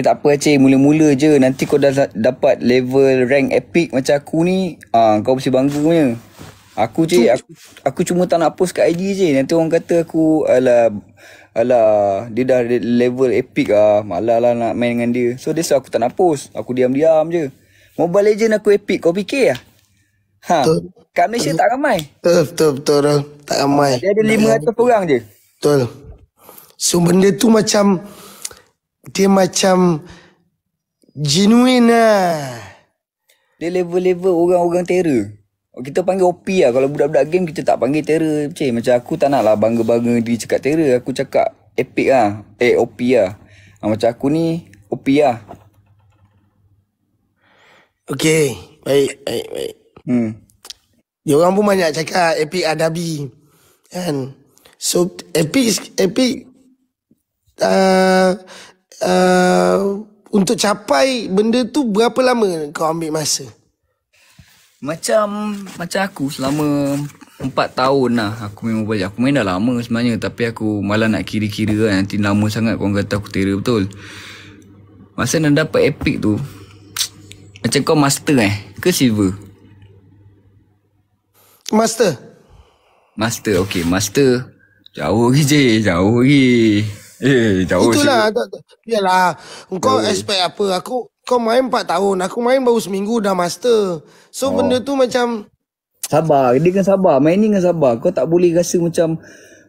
tapi tak apa Aceh mula-mula je nanti kau dah dapat level rank epic macam aku ni ah kau mesti bangga punya aku je aku, aku cuma tak nak post kat IG je nanti orang kata aku ala ala dia dah level epic ah malahlah nak main dengan dia so dia aku tak nak post aku diam-diam je Mobile Legend aku epic kau fikir ah ha betul. kat Malaysia betul. tak ramai betul betul betul, tak ramai dia ada 500 orang je betul so benda tu macam dia macam genuine lah. Dia level-level orang-orang terror. Kita panggil OP lah. Kalau budak-budak game, kita tak panggil terror. Cik, macam aku tak nak lah bangga-bangga dia cakap terror. Aku cakap epic lah. Eh, OP lah. Ha, macam aku ni, OP lah. Okay. Baik, baik, baik. Hmm. Dia orang pun banyak cakap epic adabi. Kan? So, epic, epic. Uh, uh, untuk capai benda tu berapa lama kau ambil masa? Macam macam aku selama Empat tahun lah Aku main mobile Aku main dah lama sebenarnya Tapi aku malah nak kira-kira kan? Nanti lama sangat Korang kata aku terror betul Masa nak dapat epic tu Macam kau master eh Ke silver Master Master okay Master Jauh lagi je Jauh lagi Eh, tak usah. Eh, eh, Itulah, tak, tak, yalah. Kau oh. expect apa? Aku, kau main 4 tahun. Aku main baru seminggu dah master. So, oh. benda tu macam... Sabar. Dia kan sabar. Main ni kan sabar. Kau tak boleh rasa macam...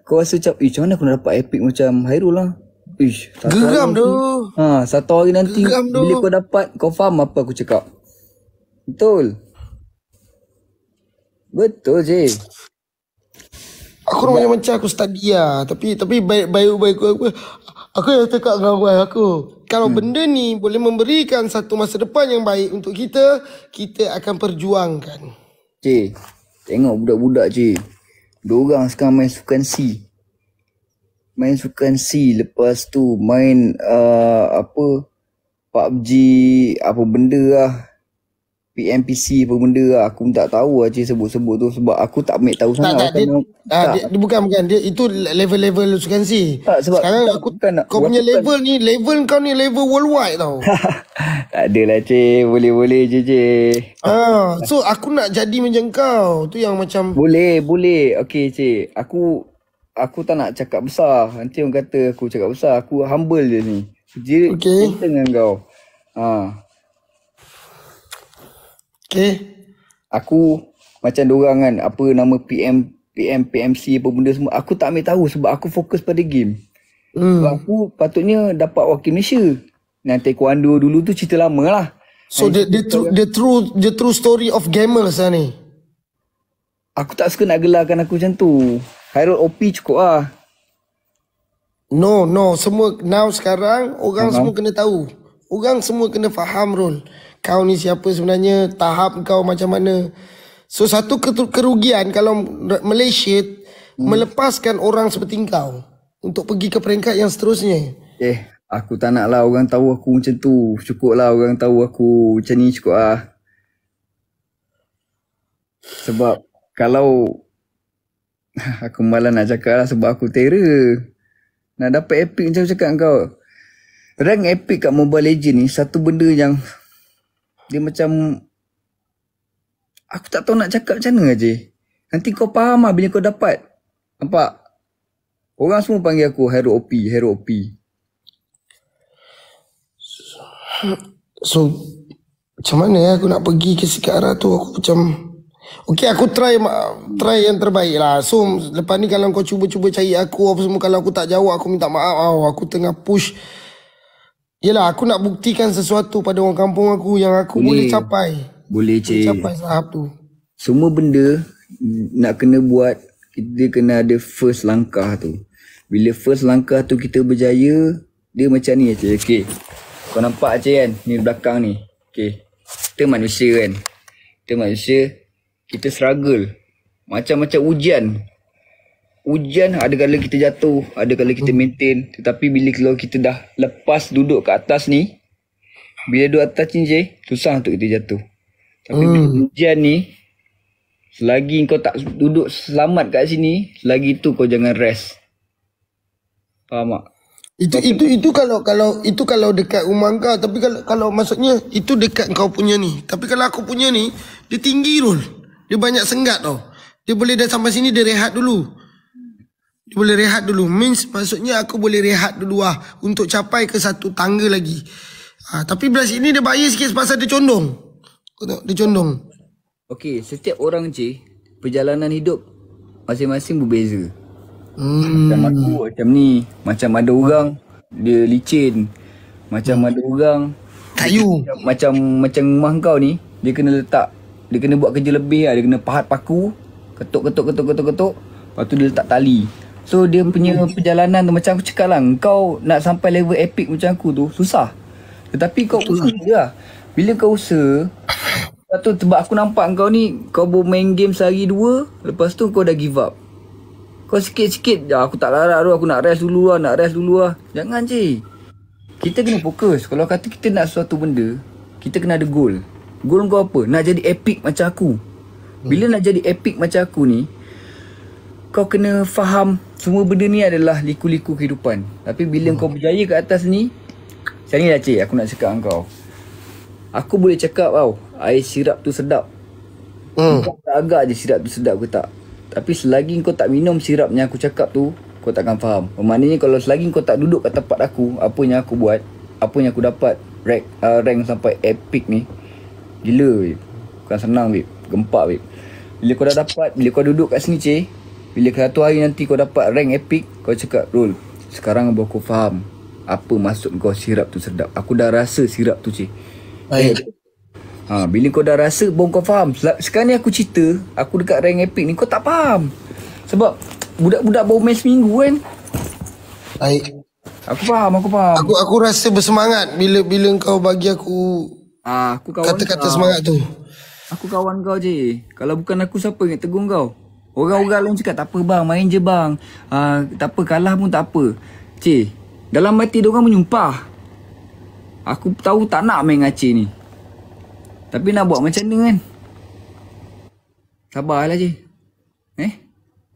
Kau rasa macam, eh, macam mana aku nak dapat epic macam Hairul lah. Ish, Geram tu. Ha, satu hari nanti Geram bila kau dapat, kau faham apa aku cakap. Betul. Betul je. Aku rumahnya macam aku study lah. Tapi, tapi baik baik baik aku, aku, aku yang cakap dengan aku. Kalau hmm. benda ni boleh memberikan satu masa depan yang baik untuk kita, kita akan perjuangkan. Cik, tengok budak-budak cik. Diorang sekarang main sukan C. Main sukan C lepas tu main uh, apa PUBG apa benda lah. PMPC apa benda lah. aku tak tahu lah cik sebut-sebut tu sebab aku tak ambil tahu sangat tak, dia, dia, ah, tak. Dia, dia, bukan bukan dia itu level-level sukansi tak, sebab sekarang tak, aku bukan, kau punya bukan. level ni level kau ni level worldwide tau tak adalah cik boleh-boleh je cik ah, so aku nak jadi macam kau tu yang macam boleh boleh okey cik aku aku tak nak cakap besar nanti orang kata aku cakap besar aku humble je ni dia okay. dengan kau ah. Okay. Aku macam diorang kan apa nama PM PM PMC apa benda semua aku tak ambil tahu sebab aku fokus pada game. Hmm. Sebab aku patutnya dapat wakil Malaysia. Yang taekwondo dulu tu cerita lama lah. So the, the, true, the, true, the true story of gamers lah ni. Aku tak suka nak gelarkan aku macam tu. Hairul OP cukup lah. No, no. Semua now sekarang orang uh semua kena tahu. Orang semua kena faham role Kau ni siapa sebenarnya Tahap kau macam mana So satu kerugian Kalau Malaysia hmm. Melepaskan orang seperti kau Untuk pergi ke peringkat yang seterusnya Eh aku tak nak lah orang tahu aku macam tu Cukup lah orang tahu aku macam ni cukup lah Sebab kalau Aku malah nak cakap lah sebab aku terror Nak dapat epic macam cakap kau Rank epic kat Mobile Legends ni satu benda yang dia macam aku tak tahu nak cakap macam mana je. Nanti kau faham lah bila kau dapat. Nampak? Orang semua panggil aku Hero OP, Hero OP. So, macam mana eh? aku nak pergi ke sikap tu? Aku macam... Okay, aku try try yang terbaik lah. So, lepas ni kalau kau cuba-cuba cari aku apa semua, kalau aku tak jawab, aku minta maaf. Oh, aku tengah push Yelah aku nak buktikan sesuatu pada orang kampung aku yang aku boleh, boleh capai. Boleh cik. Boleh capai sahab tu. Semua benda nak kena buat kita kena ada first langkah tu. Bila first langkah tu kita berjaya dia macam ni cik. Okay. Kau nampak cik kan ni belakang ni. Okay. Kita manusia kan. Kita manusia kita struggle. Macam-macam ujian Hujan ada kala kita jatuh, ada kala kita hmm. maintain. Tetapi bila kalau kita dah lepas duduk ke atas ni, bila duduk atas je, susah untuk kita jatuh. Tapi hmm. hujan ni, selagi kau tak duduk selamat kat sini, selagi tu kau jangan rest. Faham tak? Itu Maksud itu itu kalau kalau itu kalau dekat rumah kau, tapi kalau kalau maksudnya itu dekat kau punya ni. Tapi kalau aku punya ni, dia tinggi rul. Dia banyak sengat tau. Dia boleh dah sampai sini dia rehat dulu. Dia boleh rehat dulu. Means maksudnya aku boleh rehat dulu lah. Untuk capai ke satu tangga lagi. Ha, tapi belas ini dia bahaya sikit pasal dia condong. Dia condong. Okay, setiap orang je perjalanan hidup masing-masing berbeza. Hmm. Macam aku macam ni. Macam ada orang dia licin. Macam hmm. ada orang kayu. Macam, macam macam rumah kau ni dia kena letak dia kena buat kerja lebih lah. Dia kena pahat paku. Ketuk, ketuk, ketuk, ketuk, ketuk. Lepas tu dia letak tali. So dia punya perjalanan tu macam aku cakap lah Kau nak sampai level epic macam aku tu susah Tetapi kau usaha hmm. je lah Bila kau usaha Lepas tu sebab aku nampak kau ni Kau boleh main game sehari dua Lepas tu kau dah give up Kau sikit-sikit ya, Aku tak larat tu aku nak rest dulu lah Nak rest dulu lah Jangan je Kita kena fokus Kalau kata kita nak sesuatu benda Kita kena ada goal Goal kau apa? Nak jadi epic macam aku Bila hmm. nak jadi epic macam aku ni kau kena faham semua benda ni adalah liku-liku kehidupan. Tapi bila hmm. kau berjaya kat atas ni, sekarang ni lah Aceh, aku nak cakap dengan kau. Aku boleh cakap tau, air sirap tu sedap. Hmm. Tak agak je sirap tu sedap ke tak. Tapi selagi kau tak minum sirap yang aku cakap tu, kau tak akan faham. Maknanya kalau selagi kau tak duduk kat tempat aku, apa yang aku buat, apa yang aku dapat rank, uh, rank sampai epic ni, gila weh. Bukan senang weh, gempak weh. Bila kau dah dapat, bila kau duduk kat sini, Cik, bila satu hari nanti kau dapat rank epic Kau cakap Rul Sekarang aku faham Apa maksud kau sirap tu sedap Aku dah rasa sirap tu cik Baik eh, ha, Bila kau dah rasa bawa kau faham Sekarang ni aku cerita Aku dekat rank epic ni Kau tak faham Sebab Budak-budak baru main seminggu kan Baik Aku faham, aku faham. Aku aku rasa bersemangat bila bila kau bagi aku ha, kata-kata kau. semangat tu. Aku kawan kau je. Kalau bukan aku siapa yang tegung kau? Orang-orang lain cakap tak apa bang, main je bang. Uh, tak apa kalah pun tak apa. Cik, dalam hati dia orang menyumpah. Aku tahu tak nak main ngaci ni. Tapi nak buat macam ni kan? Sabarlah cik. Eh?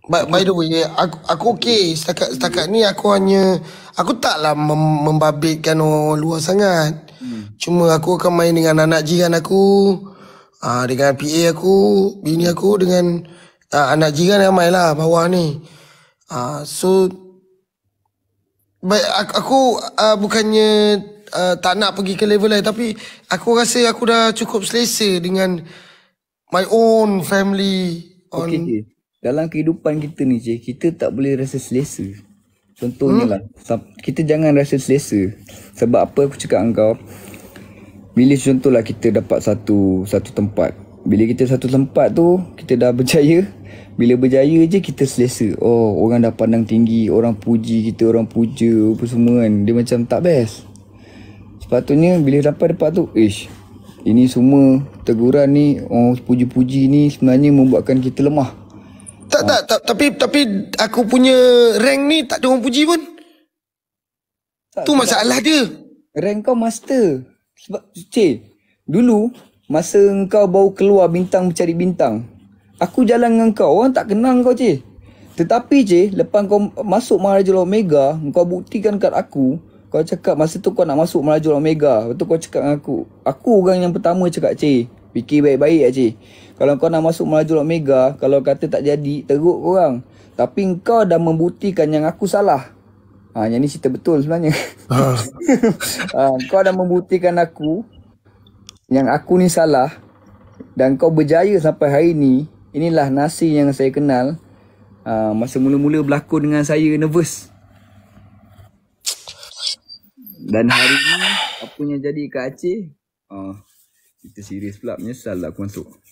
By, by the way, aku, aku okey setakat, setakat ni aku hanya Aku taklah mem- membabitkan orang luar sangat hmm. Cuma aku akan main dengan anak jiran aku aa, ah, Dengan PA aku, bini aku Dengan uh, anak jiran ramai lah bawah ni. Uh, so, baik aku, aku uh, bukannya uh, tak nak pergi ke level lain tapi aku rasa aku dah cukup selesa dengan my own family. On... Okay, je. dalam kehidupan kita ni cik kita tak boleh rasa selesa. Contohnya hmm? lah, kita jangan rasa selesa. Sebab apa aku cakap dengan kau, bila contohlah kita dapat satu satu tempat, bila kita satu tempat tu kita dah berjaya bila berjaya je kita selesa oh orang dah pandang tinggi orang puji kita orang puja apa semua kan dia macam tak best sepatutnya bila dapat tempat tu ish ini semua teguran ni oh puji-puji ni sebenarnya membuatkan kita lemah tak ha. tak tapi tapi aku punya rank ni tak ada orang puji pun tak, tu tak, masalah tak. dia rank kau master sebab cik dulu Masa engkau baru keluar bintang mencari bintang. Aku jalan dengan kau. Orang tak kenal kau, Cik. Tetapi, Cik, lepas kau masuk Maharaja Lord Mega, kau buktikan kat aku, kau cakap masa tu kau nak masuk Maharaja Lord Mega. Lepas tu kau cakap dengan aku. Aku orang yang pertama cakap, Cik. Fikir baik-baik, lah, Cik. Kalau kau nak masuk Maharaja Lord Mega, kalau kata tak jadi, teruk korang. Tapi engkau dah membuktikan yang aku salah. Ha, yang ni cerita betul sebenarnya. Uh. ha, kau dah membuktikan aku yang aku ni salah dan kau berjaya sampai hari ni, inilah nasi yang saya kenal uh, masa mula-mula berlakon dengan saya nervous. Dan hari ni apa yang jadi kat Aceh? Uh, kita serius pula menyesal lah aku masuk.